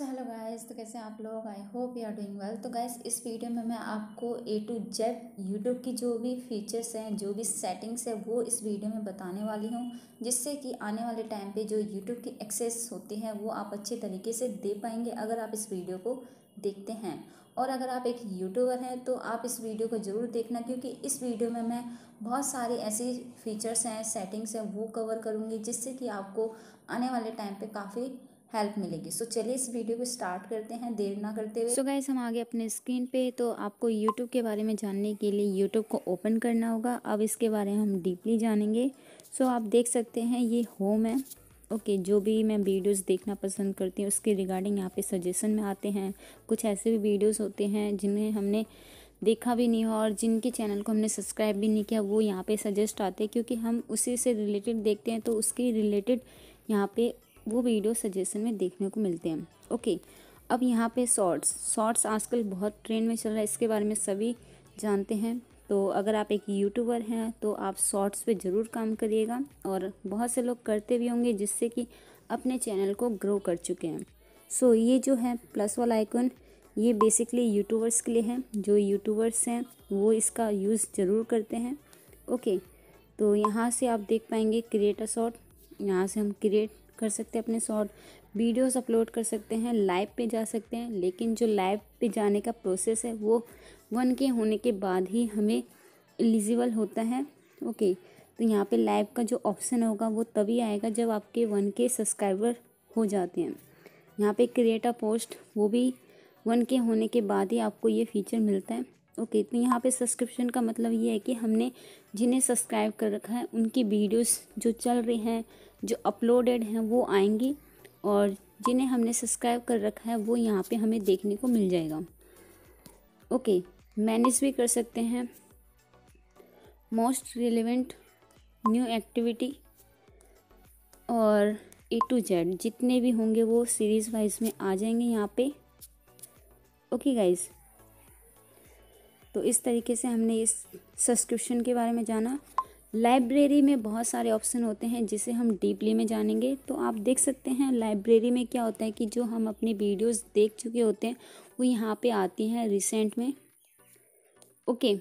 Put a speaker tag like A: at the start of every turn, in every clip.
A: So hello guys तो कैसे आप लोग I hope you are doing well तो गाइस इस वीडियो में मैं आपको ए टू जेड यूट्यूब की जो भी फीचर्स हैं जो भी सेटिंग्स है वो इस वीडियो में बताने वाली हूँ जिससे कि आने वाले टाइम पे जो यूट्यूब की एक्सेस होती है वो आप अच्छे तरीके से दे पाएंगे अगर आप इस वीडियो को देखते हैं और अगर आप एक यूट्यूबर हैं तो आप इस वीडियो को ज़रूर देखना क्योंकि इस वीडियो में मैं बहुत सारी ऐसी फीचर्स हैं सेटिंग्स हैं वो कवर करूँगी जिससे कि आपको आने वाले टाइम पर काफ़ी हेल्प मिलेगी सो so, चलिए इस वीडियो को स्टार्ट करते हैं देर ना करते हुए सो गाइस हम आगे अपने स्क्रीन पे तो आपको यूट्यूब के बारे में जानने के लिए यूट्यूब को ओपन करना होगा अब इसके बारे में हम डीपली जानेंगे सो so, आप देख सकते हैं ये होम है ओके okay, जो भी मैं वीडियोस देखना पसंद करती हूँ उसके रिगार्डिंग यहाँ पे सजेशन में आते हैं कुछ ऐसे भी वीडियोस होते हैं जिन्हें हमने देखा भी नहीं हो और जिनके चैनल को हमने सब्सक्राइब भी नहीं किया वो यहाँ पे सजेस्ट आते हैं क्योंकि हम उसी से रिलेटेड देखते हैं तो उसके रिलेटेड यहाँ पे वो वीडियो सजेशन में देखने को मिलते हैं ओके अब यहाँ पे शॉर्ट्स शॉर्ट्स आजकल बहुत ट्रेंड में चल रहा है इसके बारे में सभी जानते हैं तो अगर आप एक यूट्यूबर हैं तो आप शॉर्ट्स पे ज़रूर काम करिएगा और बहुत से लोग करते भी होंगे जिससे कि अपने चैनल को ग्रो कर चुके हैं सो so, ये जो है प्लस वाला आइकन ये बेसिकली यूट्यूबर्स के लिए है जो यूट्यूबर्स हैं वो इसका यूज़ ज़रूर करते हैं ओके तो यहाँ से आप देख पाएंगे क्रिएटर शॉर्ट यहाँ से हम क्रिएट कर सकते हैं अपने शॉर्ट वीडियोस अपलोड कर सकते हैं लाइव पे जा सकते हैं लेकिन जो लाइव पे जाने का प्रोसेस है वो वन के होने के बाद ही हमें एलिजिबल होता है ओके तो यहाँ पे लाइव का जो ऑप्शन होगा वो तभी आएगा जब आपके वन के सब्सक्राइबर हो जाते हैं यहाँ पे क्रिएट अ पोस्ट वो भी वन के होने के बाद ही आपको ये फीचर मिलता है ओके तो यहाँ पे सब्सक्रिप्शन का मतलब ये है कि हमने जिन्हें सब्सक्राइब कर रखा है उनकी वीडियोस जो चल रही हैं जो अपलोडेड हैं वो आएंगे और जिन्हें हमने सब्सक्राइब कर रखा है वो यहाँ पे हमें देखने को मिल जाएगा ओके मैनेज भी कर सकते हैं मोस्ट रिलेवेंट न्यू एक्टिविटी और ए टू जेड जितने भी होंगे वो सीरीज़ वाइज में आ जाएंगे यहाँ पे ओके गाइज़ तो इस तरीके से हमने इस सब्सक्रिप्शन के बारे में जाना लाइब्रेरी में बहुत सारे ऑप्शन होते हैं जिसे हम डीपली में जानेंगे तो आप देख सकते हैं लाइब्रेरी में क्या होता है कि जो हम अपने वीडियोस देख चुके होते हैं वो यहाँ पे आती हैं रिसेंट में ओके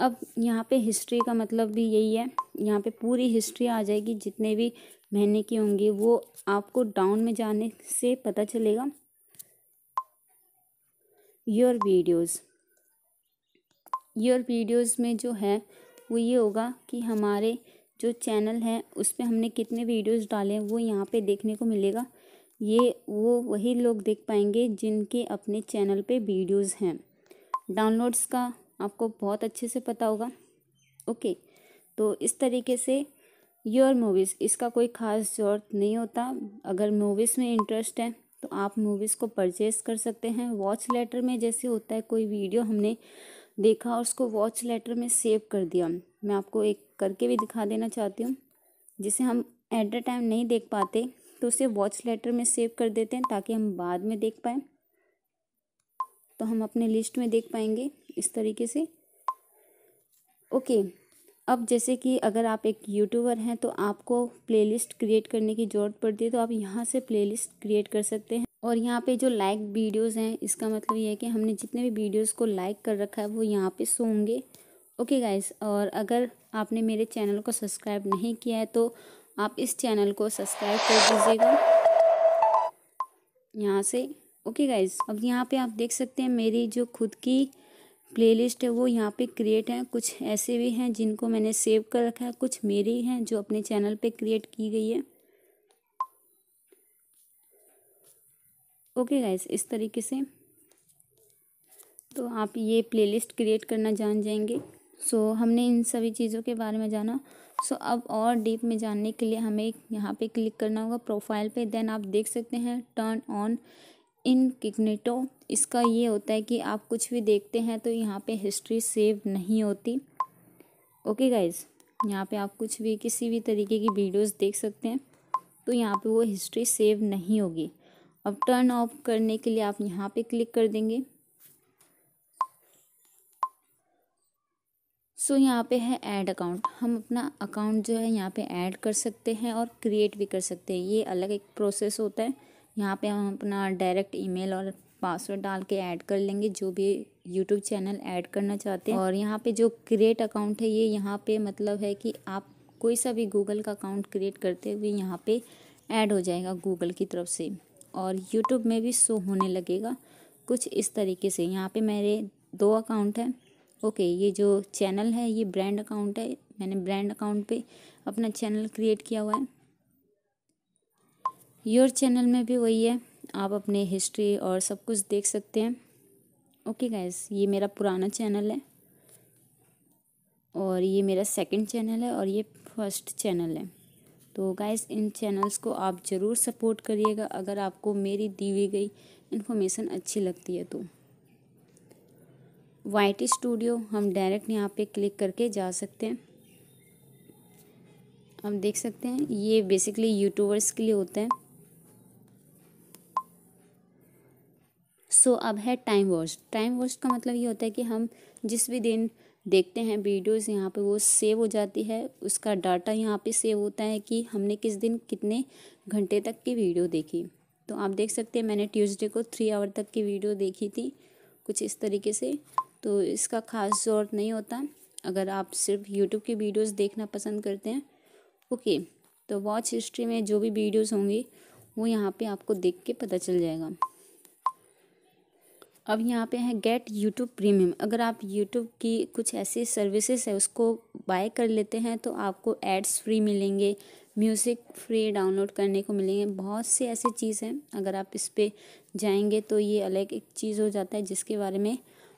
A: अब यहाँ पे हिस्ट्री का मतलब भी यही है यहाँ पे पूरी हिस्ट्री आ जाएगी जितने भी महीने की होंगी वो आपको डाउन में जाने से पता चलेगा योर वीडियोज़ योर वीडियोज़ में जो है वो ये होगा कि हमारे जो चैनल हैं उस पर हमने कितने वीडियोस डाले हैं वो यहाँ पे देखने को मिलेगा ये वो वही लोग देख पाएंगे जिनके अपने चैनल पे वीडियोस हैं डाउनलोड्स का आपको बहुत अच्छे से पता होगा ओके तो इस तरीके से योर मूवीज़ इसका कोई ख़ास ज़रूरत नहीं होता अगर मूवीज़ में इंटरेस्ट है तो आप मूवीज़ को परचेज़ कर सकते हैं वॉच लेटर में जैसे होता है कोई वीडियो हमने देखा और उसको वॉच लेटर में सेव कर दिया मैं आपको एक करके भी दिखा देना चाहती हूँ जिसे हम एट द टाइम नहीं देख पाते तो उसे वॉच लेटर में सेव कर देते हैं ताकि हम बाद में देख पाएँ तो हम अपने लिस्ट में देख पाएंगे इस तरीके से ओके अब जैसे कि अगर आप एक यूट्यूबर हैं तो आपको प्लेलिस्ट क्रिएट करने की ज़रूरत पड़ती है तो आप यहाँ से प्लेलिस्ट क्रिएट कर सकते हैं और यहाँ पे जो लाइक वीडियोस हैं इसका मतलब ये है कि हमने जितने भी वीडियोस को लाइक कर रखा है वो यहाँ पे सो होंगे ओके गाइस और अगर आपने मेरे चैनल को सब्सक्राइब नहीं किया है तो आप इस चैनल को सब्सक्राइब कर दीजिएगा यहाँ से ओके गाइस अब यहाँ पे आप देख सकते हैं मेरी जो खुद की प्लेलिस्ट है वो यहाँ पे क्रिएट है कुछ ऐसे भी हैं जिनको मैंने सेव कर रखा है कुछ मेरे हैं जो अपने चैनल पे क्रिएट की गई है ओके गाइस इस तरीके से तो आप ये प्लेलिस्ट क्रिएट करना जान जाएंगे सो so, हमने इन सभी चीज़ों के बारे में जाना सो so, अब और डीप में जानने के लिए हमें यहाँ पे क्लिक करना होगा प्रोफाइल पे देन आप देख सकते हैं टर्न ऑन इन किगनेटो इसका ये होता है कि आप कुछ भी देखते हैं तो यहाँ पे हिस्ट्री सेव नहीं होती ओके गाइज यहाँ पे आप कुछ भी किसी भी तरीके की वीडियोस देख सकते हैं तो यहाँ पे वो हिस्ट्री सेव नहीं होगी अब टर्न ऑफ करने के लिए आप यहाँ पे क्लिक कर देंगे सो so, यहाँ पे है ऐड अकाउंट हम अपना अकाउंट जो है यहाँ पे ऐड कर सकते हैं और क्रिएट भी कर सकते हैं ये अलग एक प्रोसेस होता है यहाँ पे हम अपना डायरेक्ट ईमेल और पासवर्ड डाल के ऐड कर लेंगे जो भी यूट्यूब चैनल ऐड करना चाहते हैं और यहाँ पे जो क्रिएट अकाउंट है ये यहाँ पे मतलब है कि आप कोई सा भी गूगल का अकाउंट क्रिएट करते हुए यहाँ पर ऐड हो जाएगा गूगल की तरफ से और यूट्यूब में भी शो होने लगेगा कुछ इस तरीके से यहाँ पे मेरे दो अकाउंट हैं ओके ये जो चैनल है ये ब्रांड अकाउंट है मैंने ब्रांड अकाउंट पे अपना चैनल क्रिएट किया हुआ है योर चैनल में भी वही है आप अपने हिस्ट्री और सब कुछ देख सकते हैं ओके गैस ये मेरा पुराना चैनल है और ये मेरा सेकंड चैनल है और ये फर्स्ट चैनल है तो गाइस इन चैनल्स को आप ज़रूर सपोर्ट करिएगा अगर आपको मेरी दी हुई गई इन्फॉर्मेशन अच्छी लगती है तो वाइट स्टूडियो हम डायरेक्ट यहाँ पे क्लिक करके जा सकते हैं हम देख सकते हैं ये बेसिकली यूट्यूबर्स के लिए होते हैं सो so, अब है टाइम वॉस्ट टाइम वॉस्ट का मतलब ये होता है कि हम जिस भी दिन देखते हैं वीडियोस यहाँ पे वो सेव हो जाती है उसका डाटा यहाँ पे सेव होता है कि हमने किस दिन कितने घंटे तक की वीडियो देखी तो आप देख सकते हैं मैंने ट्यूसडे को थ्री आवर तक की वीडियो देखी थी कुछ इस तरीके से तो इसका खास जोर नहीं होता अगर आप सिर्फ यूट्यूब की वीडियोस देखना पसंद करते हैं ओके तो वॉच हिस्ट्री में जो भी वीडियोज़ होंगी वो यहाँ पर आपको देख के पता चल जाएगा अब यहाँ पे है गेट यूट्यूब प्रीमियम अगर आप यूट्यूब की कुछ ऐसी सर्विसेज है उसको बाय कर लेते हैं तो आपको एड्स फ्री मिलेंगे म्यूज़िक फ्री डाउनलोड करने को मिलेंगे बहुत से ऐसे चीज़ हैं अगर आप इस पर जाएंगे तो ये अलग एक चीज़ हो जाता है जिसके बारे में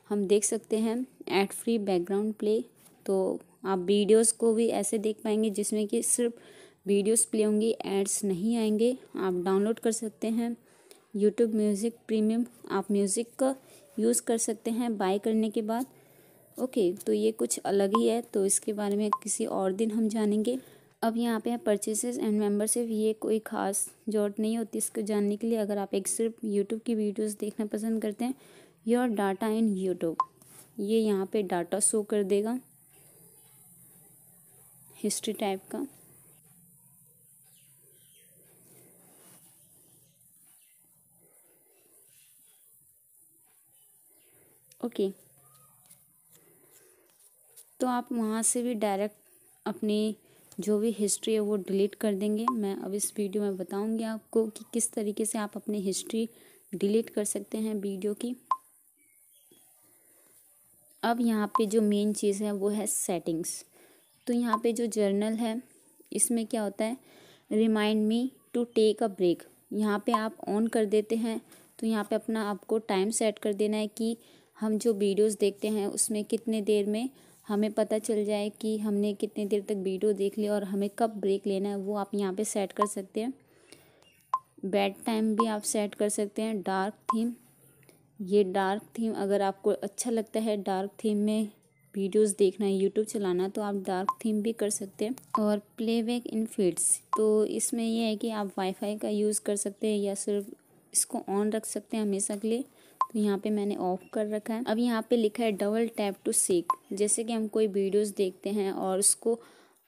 A: हम देख सकते हैं एड फ्री बैकग्राउंड प्ले तो आप वीडियोस को भी ऐसे देख पाएंगे जिसमें कि सिर्फ वीडियोस प्ले होंगी एड्स नहीं आएंगे आप डाउनलोड कर सकते हैं यूट्यूब म्यूज़िक प्रीमियम आप म्यूज़िक का यूज़ कर सकते हैं बाय करने के बाद ओके तो ये कुछ अलग ही है तो इसके बारे में किसी और दिन हम जानेंगे अब यहाँ पे है परचेसेस एंड मेम्बरशिप ये कोई ख़ास जरूरत नहीं होती इसको जानने के लिए अगर आप एक सिर्फ यूट्यूब की वीडियोस देखना पसंद करते हैं योर डाटा इन यूट्यूब ये यहाँ पे डाटा शो कर देगा हिस्ट्री टाइप का ओके तो आप वहाँ से भी डायरेक्ट अपनी जो भी हिस्ट्री है वो डिलीट कर देंगे मैं अब इस वीडियो में बताऊंगी आपको कि किस तरीके से आप अपनी हिस्ट्री डिलीट कर सकते हैं वीडियो की अब यहाँ पे जो मेन चीज़ है वो है सेटिंग्स तो यहाँ पे जो जर्नल है इसमें क्या होता है remind me to take a break यहाँ पे आप ऑन कर देते हैं तो यहाँ पे अपना आपको टाइम सेट कर देना है कि हम जो वीडियोस देखते हैं उसमें कितने देर में हमें पता चल जाए कि हमने कितने देर तक वीडियो देख लिया और हमें कब ब्रेक लेना है वो आप यहाँ पे सेट कर सकते हैं बेड टाइम भी आप सेट कर सकते हैं डार्क थीम ये डार्क थीम अगर आपको अच्छा लगता है डार्क थीम में वीडियोस देखना है यूट्यूब चलाना तो आप डार्क थीम भी कर सकते हैं और प्लेबैक इन फीड्स तो इसमें यह है कि आप वाईफाई का यूज़ कर सकते हैं या सिर्फ इसको ऑन रख सकते हैं हमेशा के लिए यहाँ पे मैंने ऑफ कर रखा है अब यहाँ पे लिखा है डबल टैप टू सीक जैसे कि हम कोई वीडियोस देखते हैं और उसको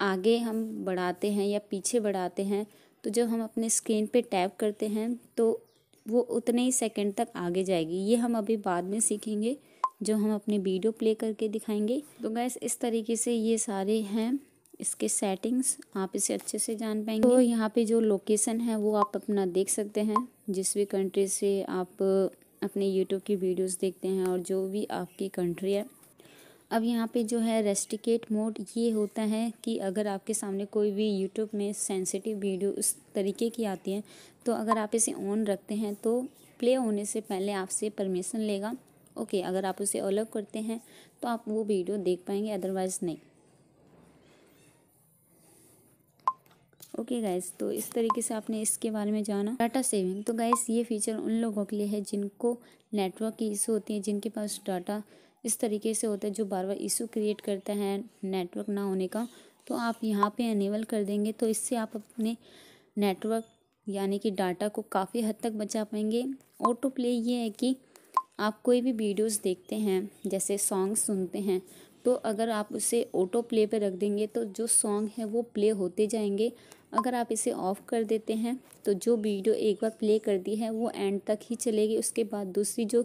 A: आगे हम बढ़ाते हैं या पीछे बढ़ाते हैं तो जब हम अपने स्क्रीन पे टैप करते हैं तो वो उतने ही सेकंड तक आगे जाएगी ये हम अभी बाद में सीखेंगे जो हम अपनी वीडियो प्ले करके दिखाएंगे तो गैस इस तरीके से ये सारे हैं इसके सेटिंग्स आप इसे अच्छे से जान पाएंगे तो यहाँ पे जो लोकेशन है वो आप अपना देख सकते हैं जिस भी कंट्री से आप अपने यूट्यूब की वीडियोस देखते हैं और जो भी आपकी कंट्री है अब यहाँ पे जो है रेस्टिकेट मोड ये होता है कि अगर आपके सामने कोई भी यूट्यूब में सेंसिटिव वीडियो उस तरीके की आती है तो अगर आप इसे ऑन रखते हैं तो प्ले होने से पहले आपसे परमिशन लेगा ओके अगर आप उसे अलग करते हैं तो आप वो वीडियो देख पाएंगे अदरवाइज़ नहीं ओके गाइस तो इस तरीके से आपने इसके बारे में जाना डाटा सेविंग तो गाइस ये फीचर उन लोगों के लिए है जिनको नेटवर्क की इशू होती है जिनके पास डाटा इस तरीके से होता है जो बार बार इशू क्रिएट करता है नेटवर्क ना होने का तो आप यहाँ पे अनेबल कर देंगे तो इससे आप अपने नेटवर्क यानी कि डाटा को काफ़ी हद तक बचा पाएंगे ऑटो प्ले ये है कि आप कोई भी वीडियोस देखते हैं जैसे सॉन्ग सुनते हैं तो अगर आप उसे ऑटो प्ले पर रख देंगे तो जो सॉन्ग है वो प्ले होते जाएंगे अगर आप इसे ऑफ़ कर देते हैं तो जो वीडियो एक बार प्ले कर दी है वो एंड तक ही चलेगी उसके बाद दूसरी जो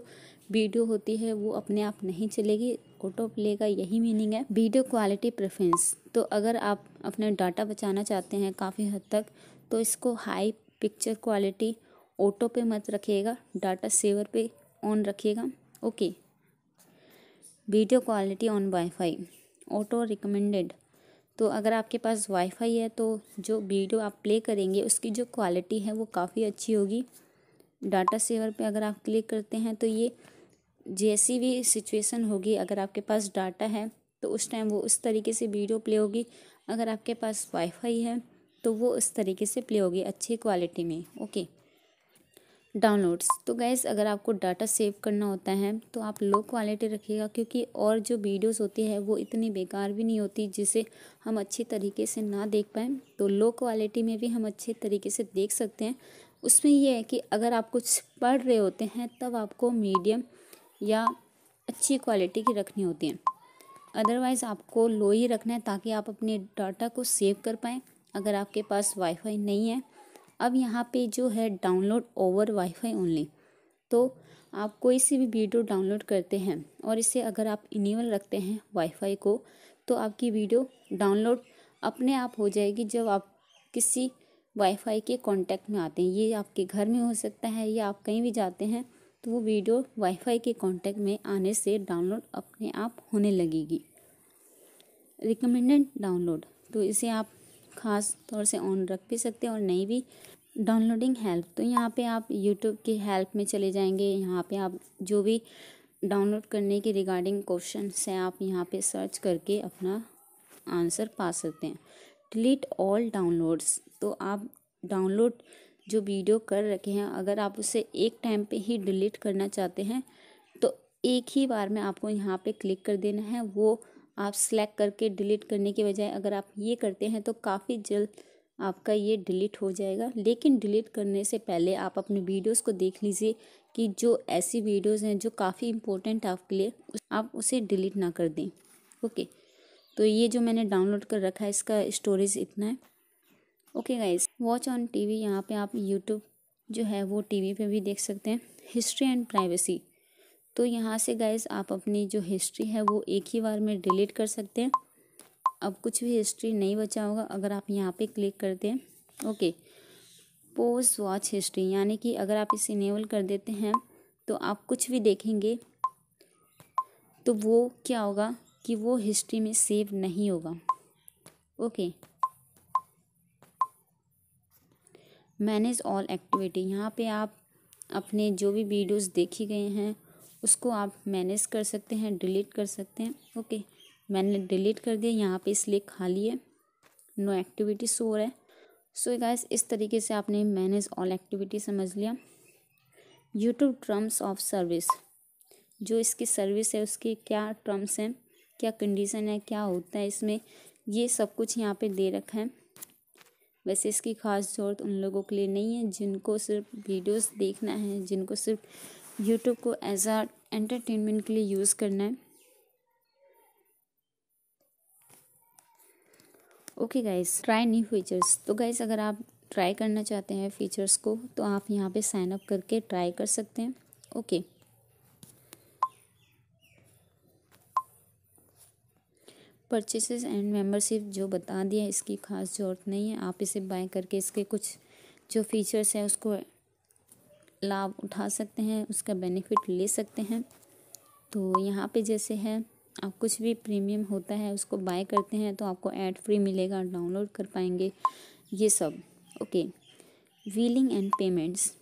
A: वीडियो होती है वो अपने आप नहीं चलेगी ऑटो प्ले का यही मीनिंग है वीडियो क्वालिटी प्रेफरेंस तो अगर आप अपना डाटा बचाना चाहते हैं काफ़ी हद तक तो इसको हाई पिक्चर क्वालिटी ऑटो पे मत रखिएगा डाटा सेवर पे ऑन रखिएगा okay video quality on wifi auto recommended तो अगर आपके पास वाईफाई है तो जो वीडियो आप प्ले करेंगे उसकी जो क्वालिटी है वो काफ़ी अच्छी होगी डाटा सेवर पे अगर आप क्लिक करते हैं तो ये जैसी भी सिचुएशन होगी अगर आपके पास डाटा है तो उस टाइम वो उस तरीके से वीडियो प्ले होगी अगर आपके पास वाईफाई है तो वो उस तरीके से प्ले होगी अच्छी क्वालिटी में ओके डाउनलोड्स तो गैस अगर आपको डाटा सेव करना होता है तो आप लो क्वालिटी रखिएगा क्योंकि और जो वीडियोस होती है वो इतनी बेकार भी नहीं होती जिसे हम अच्छी तरीके से ना देख पाएँ तो लो क्वालिटी में भी हम अच्छे तरीके से देख सकते हैं उसमें यह है कि अगर आप कुछ पढ़ रहे होते हैं तब आपको मीडियम या अच्छी क्वालिटी की रखनी होती है अदरवाइज़ आपको लो ही रखना है ताकि आप अपने डाटा को सेव कर पाएँ अगर आपके पास वाईफाई नहीं है अब यहाँ पे जो है डाउनलोड ओवर वाईफाई ओनली तो आप कोई सी भी वीडियो डाउनलोड करते हैं और इसे अगर आप इनेबल रखते हैं वाईफाई को तो आपकी वीडियो डाउनलोड अपने आप हो जाएगी जब आप किसी वाईफाई के कांटेक्ट में आते हैं ये आपके घर में हो सकता है या आप कहीं भी जाते हैं तो वो वीडियो वाईफाई के कांटेक्ट में आने से डाउनलोड अपने आप होने लगेगी रिकमेंडेड डाउनलोड तो इसे आप ख़ास तौर से ऑन रख भी सकते हैं और नहीं भी डाउनलोडिंग हेल्प तो यहाँ पे आप यूट्यूब की हेल्प में चले जाएंगे यहाँ पे आप जो भी डाउनलोड करने के रिगार्डिंग क्वेश्चन है आप यहाँ पे सर्च करके अपना आंसर पा सकते हैं डिलीट ऑल डाउनलोड्स तो आप डाउनलोड जो वीडियो कर रखे हैं अगर आप उसे एक टाइम पे ही डिलीट करना चाहते हैं तो एक ही बार में आपको यहाँ पे क्लिक कर देना है वो आप सेलेक्ट करके डिलीट करने के बजाय अगर आप ये करते हैं तो काफ़ी जल्द आपका ये डिलीट हो जाएगा लेकिन डिलीट करने से पहले आप अपने वीडियोस को देख लीजिए कि जो ऐसी वीडियोस हैं जो काफ़ी इम्पोर्टेंट आपके लिए आप उसे डिलीट ना कर दें ओके तो ये जो मैंने डाउनलोड कर रखा है इसका स्टोरेज इतना है okay guys watch on TV यहाँ पर आप यूट्यूब जो है वो टी वी भी देख सकते हैं हिस्ट्री एंड प्राइवेसी तो यहाँ से गाइज आप अपनी जो हिस्ट्री है वो एक ही बार में डिलीट कर सकते हैं अब कुछ भी हिस्ट्री नहीं बचा होगा अगर आप यहाँ पे क्लिक करते हैं ओके पोस्ट वॉच हिस्ट्री यानी कि अगर आप इसे इनेबल कर देते हैं तो आप कुछ भी देखेंगे तो वो क्या होगा कि वो हिस्ट्री में सेव नहीं होगा ओके मैनेज ऑल एक्टिविटी यहाँ पे आप अपने जो भी वीडियोस देखे गए हैं उसको आप मैनेज कर सकते हैं डिलीट कर सकते हैं ओके मैंने डिलीट कर दिया यहाँ पे इसलिए खाली है नो एक्टिविटी सो रहा है सो so, गाइस इस तरीके से आपने मैनेज ऑल एक्टिविटी समझ लिया यूट्यूब टर्म्स ऑफ सर्विस जो इसकी सर्विस है उसके क्या टर्म्स हैं क्या कंडीशन है क्या होता है इसमें ये सब कुछ यहाँ पे दे रखा है वैसे इसकी खास ज़रूरत उन लोगों के लिए नहीं है जिनको सिर्फ वीडियोस देखना है जिनको सिर्फ यूट्यूब को एज आ एंटरटेनमेंट के लिए यूज़ करना है okay guys try new features तो गाइस अगर आप ट्राई करना चाहते हैं फीचर्स को तो आप यहाँ पे साइन अप करके ट्राई कर सकते हैं okay okay. Purchases and membership जो बता दिया इसकी खास ज़रूरत नहीं है आप इसे बाय करके इसके कुछ जो फीचर्स हैं उसको लाभ उठा सकते हैं उसका बेनिफिट ले सकते हैं तो यहाँ पे जैसे है आप कुछ भी प्रीमियम होता है उसको बाय करते हैं तो आपको ऐड फ्री मिलेगा डाउनलोड कर पाएंगे ये सब okay billing and payments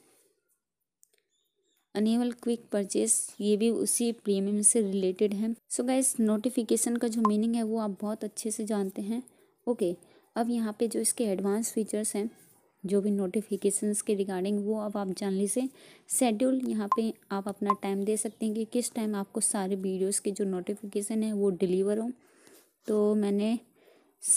A: enable quick purchase ये भी उसी प्रीमियम से रिलेटेड है सो गाइस नोटिफिकेशन का जो मीनिंग है वो आप बहुत अच्छे से जानते हैं ओके okay, अब यहाँ पे जो इसके एडवांस फीचर्स हैं जो भी नोटिफिकेशंस के रिगार्डिंग वो अब आप जानली से शेड्यूल यहाँ पे आप अपना टाइम दे सकते हैं कि किस टाइम आपको सारे वीडियोस के जो नोटिफिकेशन है वो डिलीवर हो तो मैंने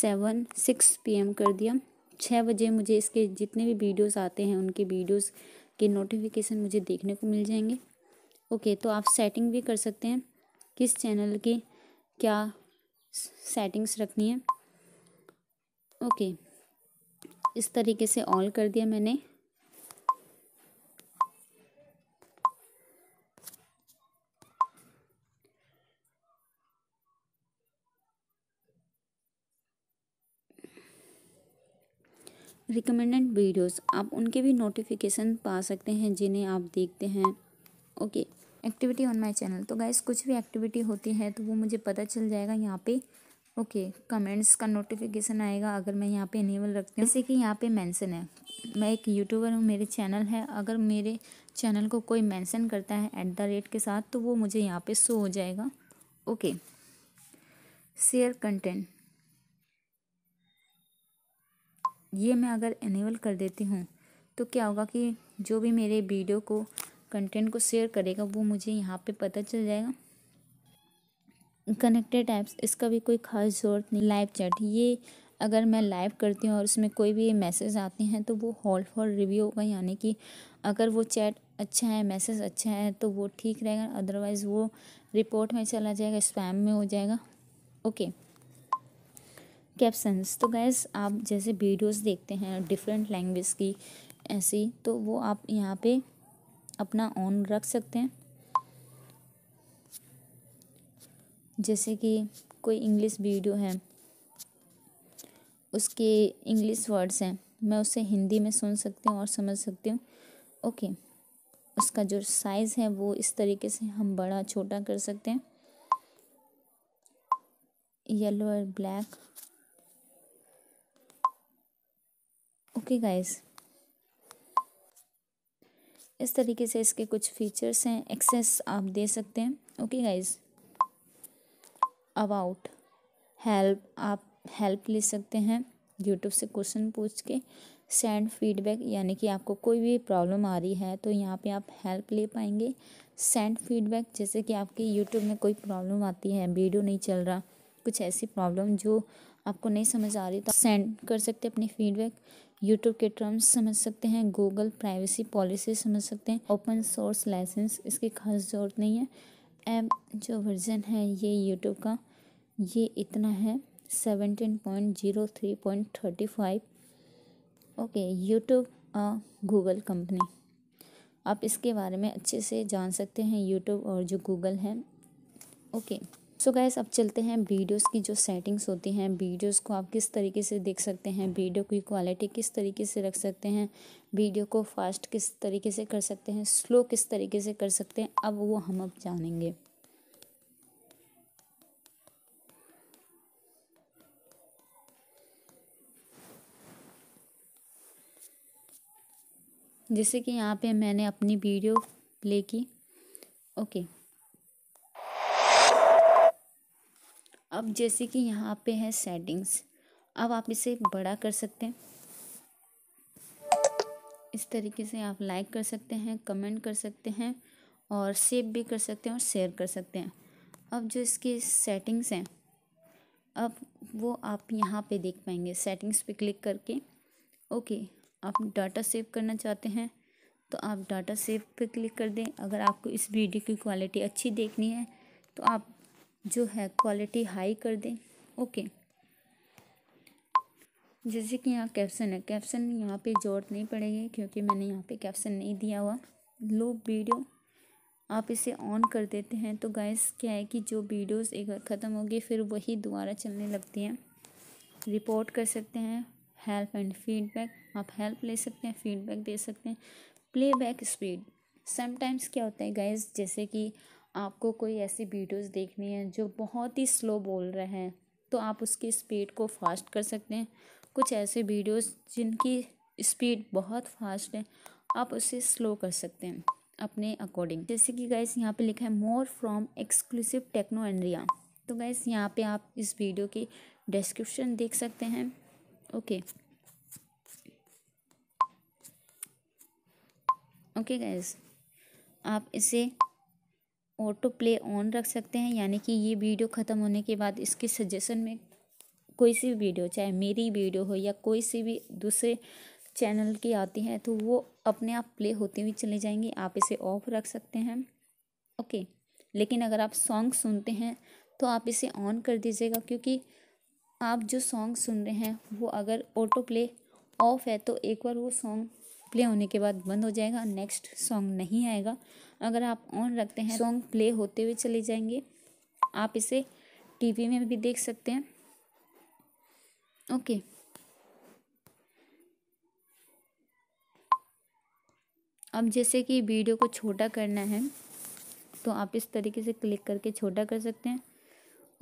A: सेवन सिक्स पीएम कर दिया छः बजे मुझे इसके जितने भी वीडियोस आते हैं उनके वीडियोस के नोटिफिकेशन मुझे देखने को मिल जाएंगे ओके तो आप सेटिंग भी कर सकते हैं किस चैनल की क्या सेटिंग्स रखनी है ओके इस तरीके से ऑल कर दिया मैंने रिकमेंडेड वीडियोस आप उनके भी नोटिफिकेशन पा सकते हैं जिन्हें आप देखते हैं okay activity on my channel तो गाइस कुछ भी एक्टिविटी होती है तो वो मुझे पता चल जाएगा यहाँ पे ओके कमेंट्स का नोटिफिकेशन आएगा अगर मैं यहाँ पे इनेबल रखती हूँ जैसे कि यहाँ पे मेंशन है मैं एक यूट्यूबर हूँ मेरे चैनल है अगर मेरे चैनल को कोई मेंशन करता है एट द रेट के साथ तो वो मुझे यहाँ पे शो हो जाएगा ओके शेयर कंटेंट ये मैं अगर इनेबल कर देती हूँ तो क्या होगा कि जो भी मेरे वीडियो को कंटेंट को शेयर करेगा वो मुझे यहाँ पर पता चल जाएगा कनेक्टेड ऐप्स इसका भी कोई ख़ास ज़रूरत नहीं लाइव चैट ये अगर मैं लाइव करती हूँ और उसमें कोई भी मैसेज आते हैं तो वो हॉल फॉर रिव्यू होगा यानी कि अगर वो चैट अच्छा है मैसेज अच्छा है तो वो ठीक रहेगा अदरवाइज़ वो रिपोर्ट में चला जाएगा स्पैम में हो जाएगा ओके कैप्शंस तो गैस आप जैसे वीडियोस देखते हैं डिफरेंट लैंग्वेज की ऐसी तो वो आप यहाँ पे अपना ऑन रख सकते हैं जैसे कि कोई इंग्लिश वीडियो है उसके इंग्लिश वर्ड्स हैं मैं उसे हिंदी में सुन सकती हूँ और समझ सकती हूँ ओके उसका जो साइज़ है वो इस तरीके से हम बड़ा छोटा कर सकते हैं येलो और ब्लैक ओके गाइस इस तरीके से इसके कुछ फीचर्स हैं एक्सेस आप दे सकते हैं ओके गाइस अबाउट हेल्प आप हेल्प ले सकते हैं यूट्यूब से क्वेश्चन पूछ के सेंड फीडबैक यानी कि आपको कोई भी प्रॉब्लम आ रही है तो यहाँ पे आप हेल्प ले पाएंगे सेंड फीडबैक जैसे कि आपके यूट्यूब में कोई प्रॉब्लम आती है वीडियो नहीं चल रहा कुछ ऐसी प्रॉब्लम जो आपको नहीं समझ आ रही तो सेंड कर सकते अपनी फीडबैक यूट्यूब के टर्म्स समझ सकते हैं गूगल प्राइवेसी पॉलिसी समझ सकते हैं ओपन सोर्स लाइसेंस इसकी खास ज़रूरत नहीं है एम जो वर्ज़न है ये यूट्यूब का ये इतना है seventeen point zero three point thirty five okay YouTube Google company आप इसके बारे में अच्छे से जान सकते हैं यूट्यूब और जो गूगल है okay okay. So so guys अब चलते हैं वीडियोस की जो सेटिंग्स होती हैं वीडियोस को आप किस तरीके से देख सकते हैं वीडियो की क्वालिटी किस तरीके से रख सकते हैं वीडियो को फास्ट किस तरीके से कर सकते हैं स्लो किस तरीके से कर सकते हैं अब वो हम अब जानेंगे जैसे कि यहाँ पे मैंने अपनी वीडियो प्ले की ओके अब जैसे कि यहाँ पे है सेटिंग्स अब आप इसे बड़ा कर सकते हैं इस तरीके से आप लाइक कर सकते हैं कमेंट कर सकते हैं और सेव भी कर सकते हैं और शेयर कर सकते हैं अब जो इसकी सेटिंग्स हैं अब वो आप यहाँ पे देख पाएंगे सेटिंग्स पे क्लिक करके ओके आप डाटा सेव करना चाहते हैं तो आप डाटा सेव पे क्लिक कर दें अगर आपको इस वीडियो की क्वालिटी अच्छी देखनी है तो आप जो है क्वालिटी हाई कर दें ओके जैसे कि यहाँ कैप्सन है कैप्सन यहाँ पे जोड़ नहीं पड़ेगी क्योंकि मैंने यहाँ पे कैप्सन नहीं दिया हुआ लो वीडियो आप इसे ऑन कर देते हैं तो गैस क्या है कि जो वीडियोस एक बार ख़त्म होगी फिर वही दोबारा चलने लगती हैं रिपोर्ट कर सकते हैं हेल्प एंड फीडबैक आप हेल्प ले सकते हैं फीडबैक दे सकते हैं प्लेबैक स्पीड समटाइम्स क्या होता है गैस जैसे कि आपको कोई ऐसी वीडियोस देखनी है जो बहुत ही स्लो बोल रहे हैं तो आप उसकी स्पीड को फास्ट कर सकते हैं कुछ ऐसे वीडियोस जिनकी स्पीड बहुत फास्ट है आप उसे स्लो कर सकते हैं अपने अकॉर्डिंग जैसे कि गैस यहाँ पे लिखा है मोर फ्रॉम एक्सक्लूसिव टेक्नो एंड्रिया तो गैस यहाँ पे आप इस वीडियो की डिस्क्रिप्शन देख सकते हैं ओके ओके गैस आप इसे ऑटो प्ले ऑन रख सकते हैं यानी कि ये वीडियो ख़त्म होने के बाद इसके सजेशन में कोई सी भी वीडियो चाहे मेरी वीडियो हो या कोई सी भी दूसरे चैनल की आती है तो वो अपने आप प्ले होते हुए चले जाएंगे आप इसे ऑफ रख सकते हैं ओके लेकिन अगर आप सॉन्ग सुनते हैं तो आप इसे ऑन कर दीजिएगा क्योंकि आप जो सॉन्ग सुन रहे हैं वो अगर ऑटो प्ले ऑफ है तो एक बार वो सॉन्ग प्ले होने के बाद बंद हो जाएगा नेक्स्ट सॉन्ग नहीं आएगा अगर आप ऑन रखते हैं सॉन्ग प्ले होते हुए चले जाएंगे आप इसे टीवी में भी देख सकते हैं ओके अब जैसे कि वीडियो को छोटा करना है तो आप इस तरीके से क्लिक करके छोटा कर सकते हैं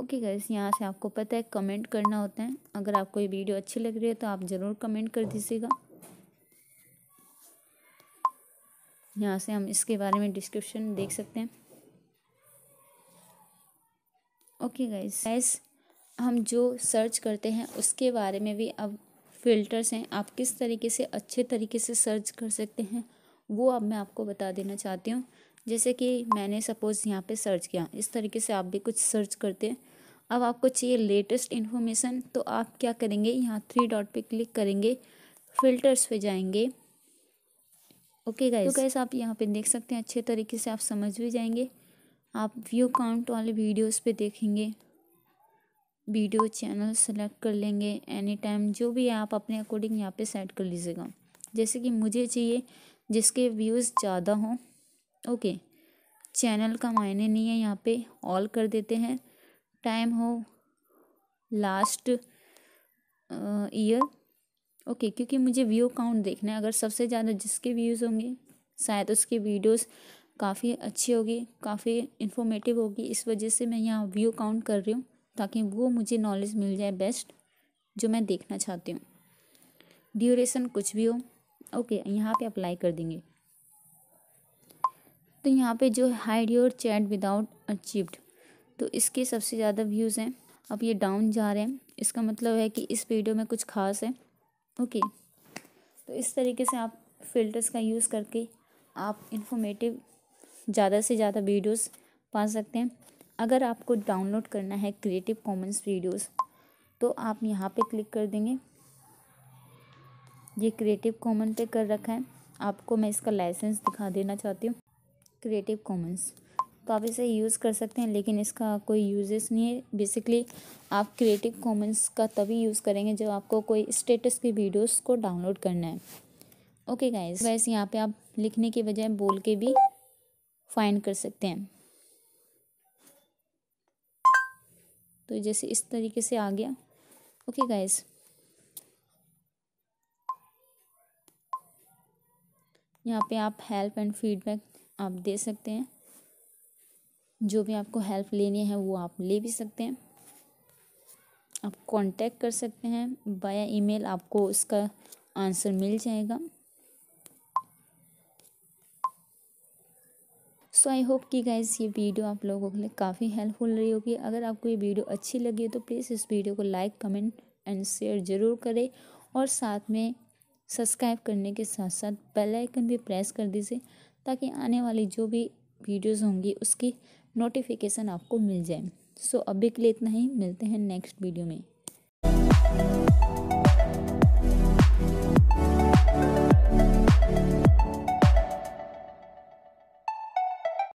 A: ओके गैस यहाँ से आपको पता है कमेंट करना होता है अगर आपको ये वीडियो अच्छी लग रही है तो आप ज़रूर कमेंट कर दीजिएगा यहाँ से हम इसके बारे में डिस्क्रिप्शन देख सकते हैं ओके गाइज गाइज हम जो सर्च करते हैं उसके बारे में भी अब फ़िल्टर्स हैं आप किस तरीके से अच्छे तरीके से सर्च कर सकते हैं वो अब मैं आपको बता देना चाहती हूँ जैसे कि मैंने सपोज़ यहाँ पे सर्च किया इस तरीके से आप भी कुछ सर्च करते हैं अब आपको चाहिए लेटेस्ट इन्फॉर्मेशन तो आप क्या करेंगे यहाँ थ्री डॉट पे क्लिक करेंगे फ़िल्टर्स पे जाएंगे ओके गाइस तो गाइस आप यहाँ पे देख सकते हैं अच्छे तरीके से आप समझ भी जाएंगे आप व्यू काउंट वाले वीडियोस पे देखेंगे वीडियो चैनल सेलेक्ट कर लेंगे एनी टाइम जो भी है आप अपने अकॉर्डिंग यहाँ पे सेट कर लीजिएगा जैसे कि मुझे चाहिए जिसके व्यूज़ ज़्यादा हों ओके चैनल का मायने नहीं है यहाँ पे ऑल कर देते हैं टाइम हो लास्ट ईयर uh, ओके क्योंकि मुझे व्यू काउंट देखना है अगर सबसे ज़्यादा जिसके व्यूज़ होंगे शायद उसकी वीडियोस काफ़ी अच्छी होगी काफ़ी इन्फॉर्मेटिव होगी इस वजह से मैं यहाँ व्यू काउंट कर रही हूँ ताकि वो मुझे नॉलेज मिल जाए बेस्ट जो मैं देखना चाहती हूँ ड्यूरेशन कुछ भी हो ओके यहाँ पे अप्लाई कर देंगे तो यहाँ पे जो hide your chat without achieved तो इसके सबसे ज़्यादा व्यूज़ हैं अब ये डाउन जा रहे हैं इसका मतलब है कि इस वीडियो में कुछ खास है ओके तो इस तरीके से आप फ़िल्टर्स का यूज़ करके आप इंफॉर्मेटिव ज़्यादा से ज़्यादा वीडियोस पा सकते हैं अगर आपको डाउनलोड करना है क्रिएटिव कॉमन्स वीडियोस तो आप यहाँ पे क्लिक कर देंगे ये क्रिएटिव कॉमन पे कर रखा है आपको मैं इसका लाइसेंस दिखा देना चाहती हूँ क्रिएटिव कॉमन्स तो आप इसे यूज़ कर सकते हैं लेकिन इसका कोई यूजेस नहीं है बेसिकली आप क्रिएटिव कॉमेंस का तभी यूज़ करेंगे जब आपको कोई स्टेटस की वीडियोस को डाउनलोड करना है ओके गाइस वैसे यहाँ पे आप लिखने के बजाय बोल के भी फाइंड कर सकते हैं तो जैसे इस तरीके से आ गया ओके गाइस यहाँ पे आप हेल्प एंड फीडबैक आप दे सकते हैं जो भी आपको हेल्प लेनी है वो आप ले भी सकते हैं आप कांटेक्ट कर सकते हैं बाया ईमेल आपको इसका आंसर मिल जाएगा सो आई होप कि गाइज़ ये वीडियो आप लोगों के लिए काफ़ी हेल्पफुल रही होगी अगर आपको ये वीडियो अच्छी लगी है तो प्लीज़ इस वीडियो को लाइक कमेंट एंड शेयर ज़रूर करें और साथ में सब्सक्राइब करने के साथ साथ बेल आइकन भी प्रेस कर दीजिए ताकि आने वाली जो भी वीडियोस होंगी उसकी नोटिफिकेशन आपको मिल जाए सो so, अभी के लिए इतना ही मिलते हैं नेक्स्ट वीडियो में